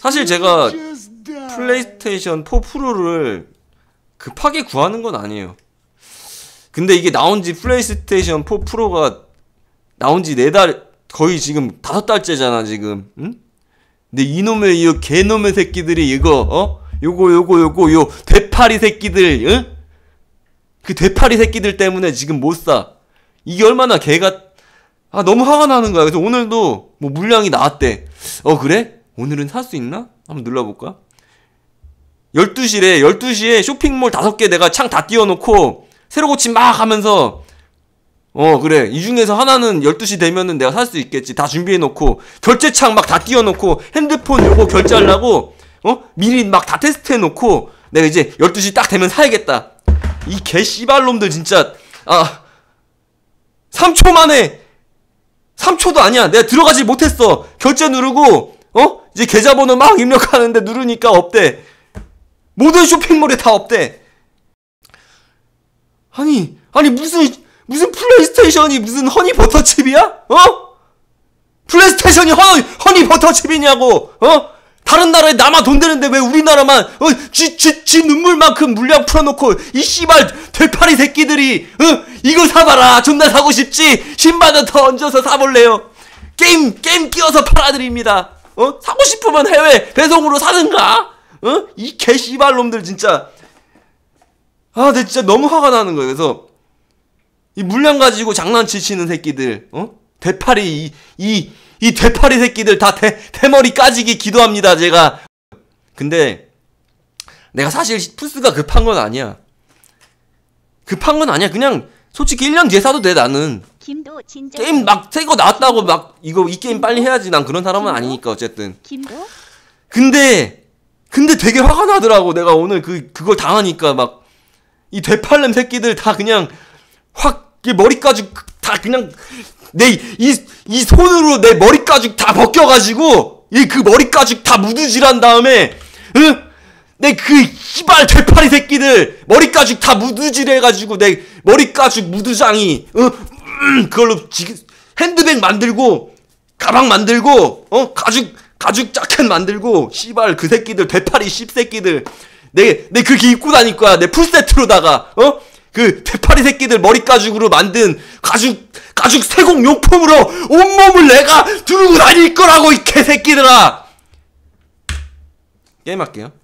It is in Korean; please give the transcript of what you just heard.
사실 제가 플레이스테이션 4 프로를 급하게 구하는 건 아니에요. 근데 이게 나온 지 플레이스테이션 4 프로가 나온 지 네 달 거의 지금 다섯 달째잖아, 지금. 응? 근데 이놈의 이 개놈의 새끼들이 이거 어? 요거 요거 요거 요 대파리 새끼들 응? 그 대파리 새끼들 때문에 지금 못 사. 이게 얼마나 개가 아 너무 화가 나는 거야. 그래서 오늘도 뭐 물량이 나왔대. 어 그래? 오늘은 살 수 있나? 한번 눌러볼까? 12시래. 12시에 쇼핑몰 5개 내가 창 다 띄워놓고 새로 고침 막 하면서 어 그래 이 중에서 하나는 12시 되면은 내가 살 수 있겠지 다 준비해놓고 결제창 막 다 띄워놓고 핸드폰 요거 결제하려고 어 미리 막 다 테스트해놓고 내가 이제 12시 딱 되면 사야겠다 이 개씨발놈들 진짜 아 3초 만에 3초도 아니야 내가 들어가지 못했어 결제 누르고 어 이제 계좌번호 막 입력하는데 누르니까 없대. 모든 쇼핑몰에 다 없대. 아니, 아니 무슨 무슨 플레이스테이션이 무슨 허니 버터칩이야? 어? 플레이스테이션이 허니 허니 버터칩이냐고? 어? 다른 나라에 남아 돈 되는데 왜 우리나라만 어쥐쥐쥐 눈물만큼 물량 풀어놓고 이 씨발 대파리 새끼들이 어 이거 사봐라 존나 사고 싶지 10만 원더 얹어서 사볼래요 게임 게임 끼워서 팔아드립니다 어? 사고 싶으면 해외 배송으로 사든가. 어? 이개시발 놈들 진짜. 아, 내 진짜 너무 화가 나는 거예요. 그래서 이 물량 가지고 장난치시는 새끼들, 어? 대파리 이이 이 대파리 새끼들 다 대, 대머리 까지기 기도합니다, 제가. 근데 내가 사실 푸스가 급한 건 아니야. 급한 건 아니야. 그냥 솔직히 1년 뒤에 사도 돼, 나는. 김도 진짜 게임 막 새거 나왔다고 막 이거 이 게임 빨리 해야지 난 그런 사람은 아니니까 어쨌든 김도 근데 근데 되게 화가 나더라고 내가 오늘 그 그걸 당하니까 막 이 되팔렘 새끼들 다 그냥 확 머리까지 다 그냥 내 이이 이 손으로 내 머리까지 다 벗겨가지고 이 그 머리까지 다무드질한 다음에 응? 내그 씨발 되팔이 새끼들 머리까지 다무드질해가지고내 머리까지 무드장이 어? 그걸로 지, 핸드백 만들고 가방 만들고 어 가죽 가죽 자켓 만들고 씨발 그 새끼들 대파리 씹새끼들 내 내 그렇게 입고 다닐 거야 내 풀세트로다가 어그 대파리 새끼들 머리 가죽으로 만든 가죽 가죽 세공 용품으로 온 몸을 내가 들고 다닐 거라고 이 개새끼들아 게임할게요.